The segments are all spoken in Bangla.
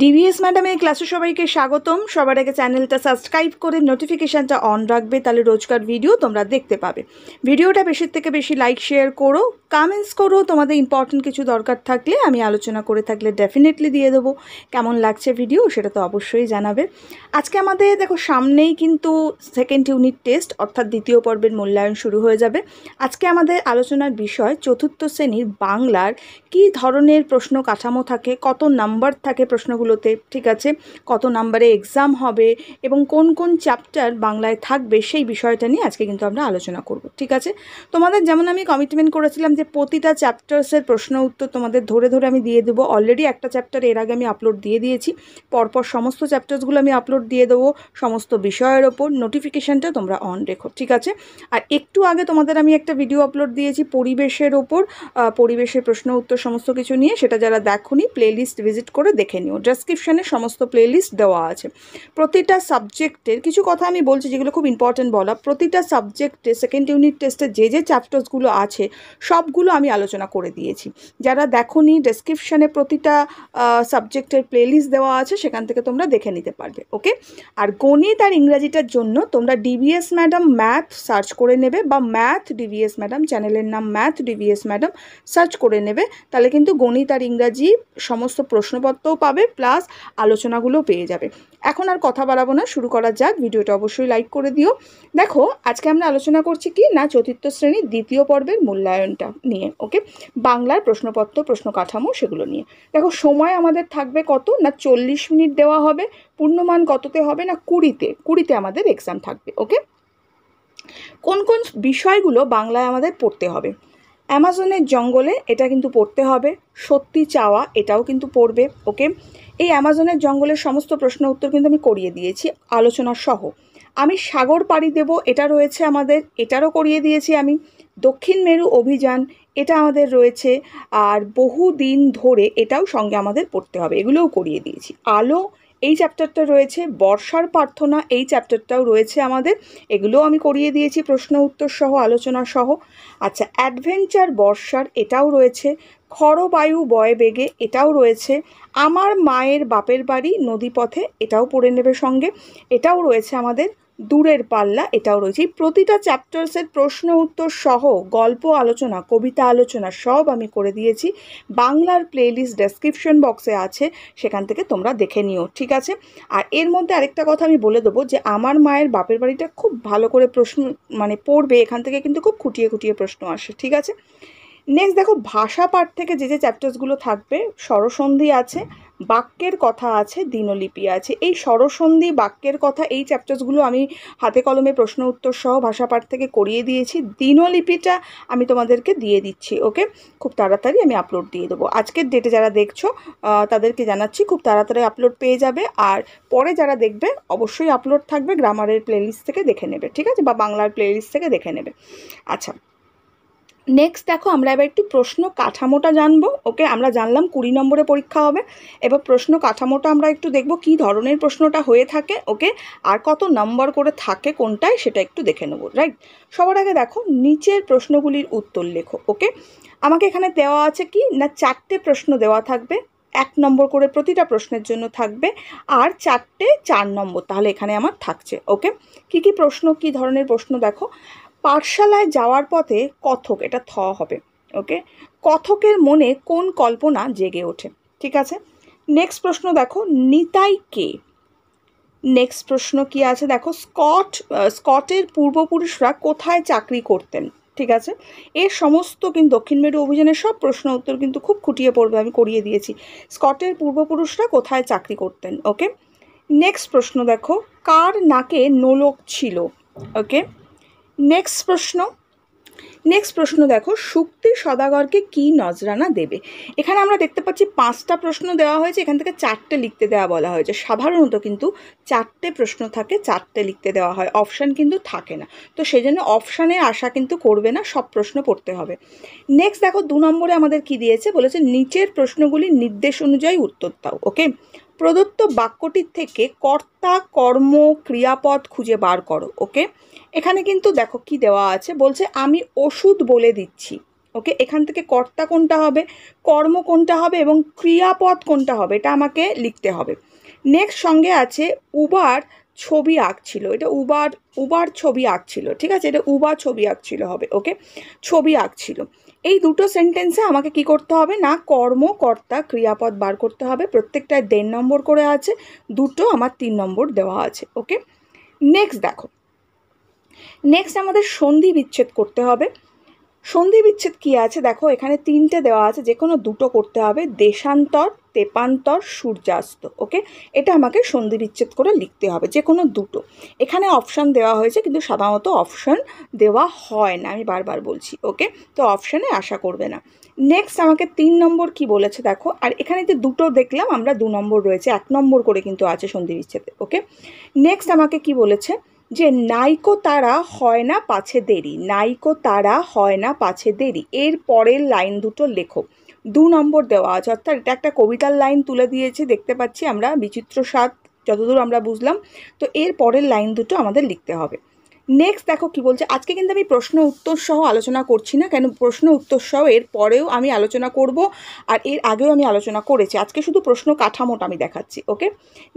ডিভিএস ম্যাডামের ক্লাসে সবাইকে স্বাগতম সবার আগে চ্যানেলটা সাবস্ক্রাইব করে নোটিফিকেশানটা অন রাখবে তাহলে রোজকার ভিডিও তোমরা দেখতে পাবে ভিডিওটা বেশির থেকে বেশি লাইক শেয়ার করো কামেন্টস করো তোমাদের ইম্পর্টেন্ট কিছু দরকার থাকলে আমি আলোচনা করে থাকলে ডেফিনেটলি দিয়ে দেবো কেমন লাগছে ভিডিও সেটা তো অবশ্যই জানাবে আজকে আমাদের দেখো সামনেই কিন্তু সেকেন্ড ইউনিট টেস্ট অর্থাৎ দ্বিতীয় পর্বের মূল্যায়ন শুরু হয়ে যাবে আজকে আমাদের আলোচনার বিষয় চতুর্থ শ্রেণীর বাংলার কি ধরনের প্রশ্ন কাঠামো থাকে কত নাম্বার থাকে প্রশ্ন পরীক্ষাগুলোতে ঠিক আছে কত নাম্বারে এক্সাম হবে এবং কোন কোন চ্যাপ্টার বাংলায় থাকবে সেই বিষয়টা নিয়ে আজকে কিন্তু আমরা আলোচনা করব ঠিক আছে তোমাদের যেমন আমি কমিটমেন্ট করেছিলাম যে প্রতিটা চ্যাপ্টার্সের প্রশ্ন উত্তর তোমাদের ধরে ধরে আমি দিয়ে দেবো অলরেডি একটা চ্যাপ্টার এর আগে আমি আপলোড দিয়ে দিয়েছি পরপর সমস্ত চ্যাপ্টার্সগুলো আমি আপলোড দিয়ে দেবো সমস্ত বিষয়ের ওপর নোটিফিকেশানটা তোমরা অন রেখো ঠিক আছে আর একটু আগে তোমাদের আমি একটা ভিডিও আপলোড দিয়েছি পরিবেশের ওপর পরিবেশের প্রশ্ন উত্তর সমস্ত কিছু নিয়ে সেটা যারা দেখনি প্লেলিস্ট ভিজিট করে দেখে নিও ডেসক্রিপশানে সমস্ত প্লেলিস্ট দেওয়া আছে প্রতিটা সাবজেক্টের কিছু কথা আমি বলছি যেগুলো খুব ইম্পর্টেন্ট বলা প্রতিটা সাবজেক্টে সেকেন্ড ইউনিট টেস্টে যে যে চ্যাপ্টার্সগুলো আছে সবগুলো আমি আলোচনা করে দিয়েছি যারা দেখোনি ডেসক্রিপশানে প্রতিটা সাবজেক্টের প্লেলিস্ট দেওয়া আছে সেখান থেকে তোমরা দেখে নিতে পারবে ওকে আর গণিত আর ইংরাজিটার জন্য তোমরা ডিবিএস ম্যাডাম ম্যাথ সার্চ করে নেবে বা ম্যাথ ডিভিএস ম্যাডাম চ্যানেলের নাম ম্যাথ ডিভিএস ম্যাডাম সার্চ করে নেবে তাহলে কিন্তু গণিত আর ইংরাজি সমস্ত প্রশ্নপত্রও পাবে প্লাস আলোচনাগুলো পেয়ে যাবে এখন আর কথা বাড়াবো না শুরু করা যাক ভিডিওটা অবশ্যই লাইক করে দিও দেখো আজকে আমরা আলোচনা করছি কি না চতুর্থ শ্রেণীর দ্বিতীয় পর্বের মূল্যায়নটা নিয়ে ওকে বাংলার প্রশ্নপত্র প্রশ্ন কাঠামো সেগুলো নিয়ে দেখো সময় আমাদের থাকবে কত না চল্লিশ মিনিট দেওয়া হবে পূর্ণমান কততে হবে না কুড়িতে কুড়িতে আমাদের এক্সাম থাকবে ওকে কোন কোন বিষয়গুলো বাংলায় আমাদের পড়তে হবে অ্যামাজনের জঙ্গলে এটা কিন্তু পড়তে হবে সত্যি চাওয়া এটাও কিন্তু পড়বে ওকে এই অ্যামাজনের জঙ্গলের সমস্ত প্রশ্ন উত্তর কিন্তু আমি করিয়ে দিয়েছি আলোচনা সহ আমি সাগর পাড়ি দেব এটা রয়েছে আমাদের এটারও করিয়ে দিয়েছি আমি দক্ষিণ মেরু অভিযান এটা আমাদের রয়েছে আর বহু দিন ধরে এটাও সঙ্গে আমাদের পড়তে হবে এগুলোও করিয়ে দিয়েছি আলো এই চ্যাপ্টারটা রয়েছে বর্ষার প্রার্থনা এই চ্যাপ্টারটাও রয়েছে আমাদের এগুলো আমি করিয়ে দিয়েছি প্রশ্ন উত্তর সহ আলোচনা সহ আচ্ছা অ্যাডভেঞ্চার বর্ষার এটাও রয়েছে খরবায়ু বয় বেগে এটাও রয়েছে আমার মায়ের বাপের বাড়ি নদীপথে এটাও পড়ে নেবে সঙ্গে এটাও রয়েছে আমাদের দূরের পাল্লা এটাও রয়েছে প্রতিটা চ্যাপ্টার্সের প্রশ্ন উত্তর সহ গল্প আলোচনা কবিতা আলোচনা সব আমি করে দিয়েছি বাংলার প্লেলিস্ট ডেসক্রিপশন বক্সে আছে সেখান থেকে তোমরা দেখে নিও ঠিক আছে আর এর মধ্যে আরেকটা কথা আমি বলে দেবো যে আমার মায়ের বাপের বাড়িটা খুব ভালো করে প্রশ্ন মানে পড়বে এখান থেকে কিন্তু খুব খুঁটিয়ে খুঁটিয়ে প্রশ্ন আসে ঠিক আছে নেক্সট দেখো ভাষা পাঠ থেকে যে যে চ্যাপ্টার্সগুলো থাকবে স্বরসন্ধি আছে বাক্যের কথা আছে দিনলিপি আছে এই স্বরসন্ধি বাক্যের কথা এই চ্যাপ্টার্সগুলো আমি হাতে কলমে প্রশ্ন উত্তর সহ ভাষাপাঠ থেকে করিয়ে দিয়েছি দিনলিপিটা আমি তোমাদেরকে দিয়ে দিচ্ছি ওকে খুব তাড়াতাড়ি আমি আপলোড দিয়ে দেবো আজকের ডেটে যারা দেখছো তাদেরকে জানাচ্ছি খুব তাড়াতাড়ি আপলোড পেয়ে যাবে আর পরে যারা দেখবে অবশ্যই আপলোড থাকবে গ্রামারের প্লেলিস্ট থেকে দেখে নেবে ঠিক আছে বা বাংলার প্লেলিস্ট থেকে দেখে নেবে আচ্ছা নেক্সট দেখো আমরা এবার একটু প্রশ্ন কাঠামোটা জানবো ওকে আমরা জানলাম কুড়ি নম্বরে পরীক্ষা হবে এবার প্রশ্ন কাঠামোটা আমরা একটু দেখব কি ধরনের প্রশ্নটা হয়ে থাকে ওকে আর কত নম্বর করে থাকে কোনটায় সেটা একটু দেখে নেবো রাইট সবার আগে দেখো নিচের প্রশ্নগুলির উত্তর লেখো ওকে আমাকে এখানে দেওয়া আছে কি না চারটে প্রশ্ন দেওয়া থাকবে এক নম্বর করে প্রতিটা প্রশ্নের জন্য থাকবে আর চারটে চার নম্বর তাহলে এখানে আমার থাকছে ওকে কি কি প্রশ্ন কি ধরনের প্রশ্ন দেখো পাঠশালায় যাওয়ার পথে কথক এটা থ হবে ওকে কথকের মনে কোন কল্পনা জেগে ওঠে ঠিক আছে নেক্সট প্রশ্ন দেখো নিতাই কে নেক্সট প্রশ্ন কি আছে দেখো স্কট স্কটের পূর্বপুরুষরা কোথায় চাকরি করতেন ঠিক আছে এর সমস্ত কিন্তু দক্ষিণ মেরু অভিযানের সব প্রশ্ন উত্তর কিন্তু খুব খুঁটিয়ে পড়বে আমি করিয়ে দিয়েছি স্কটের পূর্বপুরুষরা কোথায় চাকরি করতেন ওকে নেক্সট প্রশ্ন দেখো কার নাকে নোলক ছিল ওকে নেক্সট প্রশ্ন নেক্সট প্রশ্ন দেখো শুক্তি সদাগরকে কি নজরানা দেবে এখানে আমরা দেখতে পাচ্ছি পাঁচটা প্রশ্ন দেওয়া হয়েছে এখান থেকে চারটে লিখতে দেওয়া বলা হয়েছে সাধারণত কিন্তু চারটে প্রশ্ন থাকে চারটে লিখতে দেওয়া হয় অপশান কিন্তু থাকে না তো সেই জন্য অপশানে আশা কিন্তু করবে না সব প্রশ্ন পড়তে হবে নেক্সট দেখো দু নম্বরে আমাদের কি দিয়েছে বলেছে নিচের প্রশ্নগুলি নির্দেশ অনুযায়ী উত্তর দাও ওকে প্রদত্ত বাক্যটির থেকে কর্তা কর্ম ক্রিয়াপদ খুঁজে বার করো ওকে এখানে কিন্তু দেখো কি দেওয়া আছে বলছে আমি ওষুধ বলে দিচ্ছি ওকে এখান থেকে কর্তা কোনটা হবে কর্ম কোনটা হবে এবং ক্রিয়াপদ কোনটা হবে এটা আমাকে লিখতে হবে নেক্সট সঙ্গে আছে উবার ছবি আঁকছিল এটা উবার উবার ছবি আঁকছিল ঠিক আছে এটা উবা ছবি আঁকছিল হবে ওকে ছবি আঁকছিল এই দুটো সেন্টেন্সে আমাকে কি করতে হবে না কর্মকর্তা ক্রিয়াপদ বার করতে হবে প্রত্যেকটায় দেড় নম্বর করে আছে দুটো আমার তিন নম্বর দেওয়া আছে ওকে নেক্সট দেখো নেক্সট আমাদের সন্ধি বিচ্ছেদ করতে হবে সন্ধি বিচ্ছেদ কী আছে দেখো এখানে তিনটে দেওয়া আছে যে কোনো দুটো করতে হবে দেশান্তর তেপান্তর সূর্যাস্ত ওকে এটা আমাকে সন্ধি বিচ্ছেদ করে লিখতে হবে যে কোনো দুটো এখানে অপশান দেওয়া হয়েছে কিন্তু সাধারণত অপশান দেওয়া হয় না আমি বারবার বলছি ওকে তো অপশানে আশা করবে না নেক্সট আমাকে তিন নম্বর কি বলেছে দেখো আর এখানে যে দুটো দেখলাম আমরা দু নম্বর রয়েছে এক নম্বর করে কিন্তু আছে সন্ধি বিচ্ছেদে ওকে নেক্সট আমাকে কি বলেছে যে নাইকো তারা হয় না পাছে দেরি নাইকো তারা হয় না পাছে দেরি এর পরের লাইন দুটো লেখো দু নম্বর দেওয়া আছে অর্থাৎ এটা একটা কবিতার লাইন তুলে দিয়েছে দেখতে পাচ্ছি আমরা বিচিত্র স্বাদ যতদূর আমরা বুঝলাম তো এর পরের লাইন দুটো আমাদের লিখতে হবে নেক্সট দেখো কি বলছে আজকে কিন্তু আমি প্রশ্ন উত্তর সহ আলোচনা করছি না কেন প্রশ্ন উত্তর সহ এর পরেও আমি আলোচনা করব আর এর আগেও আমি আলোচনা করেছি আজকে শুধু প্রশ্ন কাঠামোটা আমি দেখাচ্ছি ওকে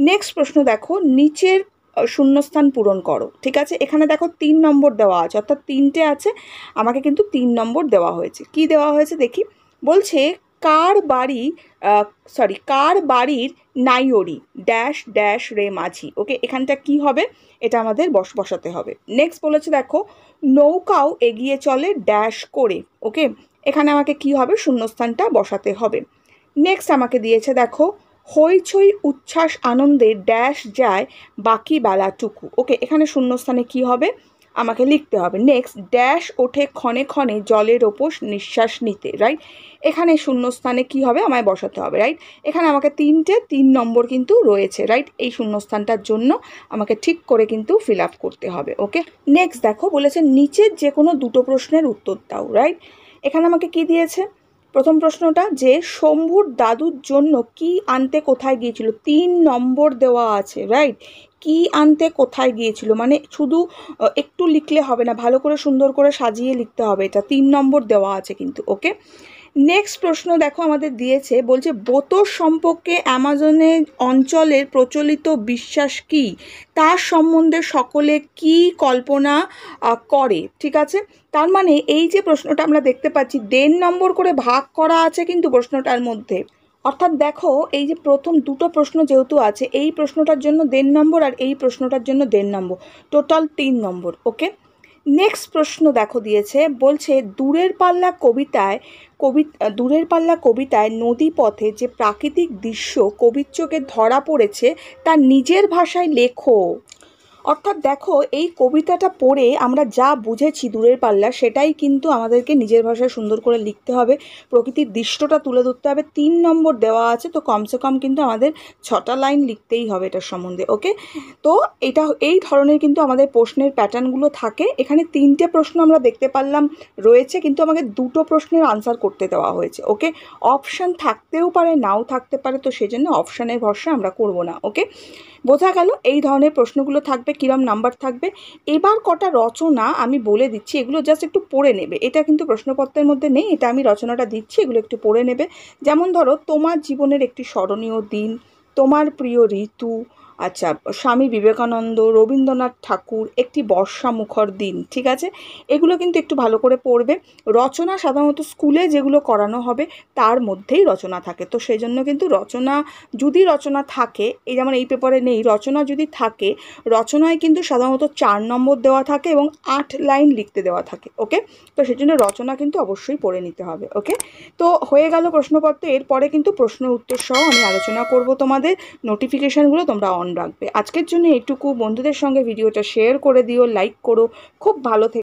নেক্সট প্রশ্ন দেখো নিচের শূন্যস্থান পূরণ করো ঠিক আছে এখানে দেখো তিন নম্বর দেওয়া আছে অর্থাৎ তিনটে আছে আমাকে কিন্তু তিন নম্বর দেওয়া হয়েছে কি দেওয়া হয়েছে দেখি বলছে কার বাড়ি সরি কার বাড়ির নাইওরি ড্যাশ ড্যাশ রে মাঝি ওকে এখানটা কি হবে এটা আমাদের বস বসাতে হবে নেক্সট বলেছে দেখো নৌকাও এগিয়ে চলে ড্যাশ করে ওকে এখানে আমাকে কি হবে শূন্যস্থানটা বসাতে হবে নেক্সট আমাকে দিয়েছে দেখো হইচই উচ্ছ্বাস আনন্দে ড্যাশ যায় বাকি বেলাটুকু ওকে এখানে শূন্যস্থানে কি হবে আমাকে লিখতে হবে নেক্সট ড্যাশ ওঠে ক্ষণে ক্ষণে জলের ওপর নিঃশ্বাস নিতে রাইট এখানে শূন্যস্থানে কি হবে আমায় বসাতে হবে রাইট এখানে আমাকে তিনটে তিন নম্বর কিন্তু রয়েছে রাইট এই শূন্যস্থানটার জন্য আমাকে ঠিক করে কিন্তু ফিল আপ করতে হবে ওকে নেক্সট দেখো বলেছে নিচের যে কোনো দুটো প্রশ্নের উত্তর দাও রাইট এখানে আমাকে কি দিয়েছে প্রথম প্রশ্নটা যে শম্ভুর দাদুর জন্য কি আনতে কোথায় গিয়েছিল তিন নম্বর দেওয়া আছে রাইট কি আনতে কোথায় গিয়েছিল মানে শুধু একটু লিখলে হবে না ভালো করে সুন্দর করে সাজিয়ে লিখতে হবে এটা তিন নম্বর দেওয়া আছে কিন্তু ওকে নেক্সট প্রশ্ন দেখো আমাদের দিয়েছে বলছে বোতর সম্পর্কে অ্যামাজনে অঞ্চলের প্রচলিত বিশ্বাস কি তার সম্বন্ধে সকলে কি কল্পনা করে ঠিক আছে তার মানে এই যে প্রশ্নটা আমরা দেখতে পাচ্ছি দেড় নম্বর করে ভাগ করা আছে কিন্তু প্রশ্নটার মধ্যে অর্থাৎ দেখো এই যে প্রথম দুটো প্রশ্ন যেহেতু আছে এই প্রশ্নটার জন্য দেড় নম্বর আর এই প্রশ্নটার জন্য দেড় নম্বর টোটাল তিন নম্বর ওকে নেক্সট প্রশ্ন দেখো দিয়েছে বলছে দূরের পাল্লা কবিতায় কবি দূরের পাল্লা কবিতায় নদী পথে যে প্রাকৃতিক দৃশ্য কবির চোখে ধরা পড়েছে তা নিজের ভাষায় লেখো অর্থাৎ দেখো এই কবিতাটা পড়ে আমরা যা বুঝেছি দূরের পাল্লা সেটাই কিন্তু আমাদেরকে নিজের ভাষায় সুন্দর করে লিখতে হবে প্রকৃতির দৃশ্যটা তুলে ধরতে হবে তিন নম্বর দেওয়া আছে তো কমসে কম কিন্তু আমাদের ছটা লাইন লিখতেই হবে এটার সম্বন্ধে ওকে তো এটা এই ধরনের কিন্তু আমাদের প্রশ্নের প্যাটার্নগুলো থাকে এখানে তিনটে প্রশ্ন আমরা দেখতে পারলাম রয়েছে কিন্তু আমাকে দুটো প্রশ্নের আনসার করতে দেওয়া হয়েছে ওকে অপশান থাকতেও পারে নাও থাকতে পারে তো সেজন্য অপশানের ভরসা আমরা করব না ওকে বোঝা গেল এই ধরনের প্রশ্নগুলো থাকবে থাকবে কীরম নাম্বার থাকবে এবার কটা রচনা আমি বলে দিচ্ছি এগুলো জাস্ট একটু পড়ে নেবে এটা কিন্তু প্রশ্নপত্রের মধ্যে নেই এটা আমি রচনাটা দিচ্ছি এগুলো একটু পড়ে নেবে যেমন ধরো তোমার জীবনের একটি স্মরণীয় দিন তোমার প্রিয় ঋতু আচ্ছা স্বামী বিবেকানন্দ রবীন্দ্রনাথ ঠাকুর একটি বর্ষা মুখর দিন ঠিক আছে এগুলো কিন্তু একটু ভালো করে পড়বে রচনা সাধারণত স্কুলে যেগুলো করানো হবে তার মধ্যেই রচনা থাকে তো সেই জন্য কিন্তু রচনা যদি রচনা থাকে এই যেমন এই পেপারে নেই রচনা যদি থাকে রচনায় কিন্তু সাধারণত চার নম্বর দেওয়া থাকে এবং আট লাইন লিখতে দেওয়া থাকে ওকে তো সেই জন্য রচনা কিন্তু অবশ্যই পড়ে নিতে হবে ওকে তো হয়ে গেল প্রশ্নপত্র এরপরে কিন্তু প্রশ্ন উত্তর সহ আমি আলোচনা করব তোমাদের নোটিফিকেশানগুলো তোমরা অন রাখবে আজকের জন্য এটুকু বন্ধুদের সঙ্গে ভিডিওটা শেয়ার করে দিও লাইক করো খুব ভালো থেকে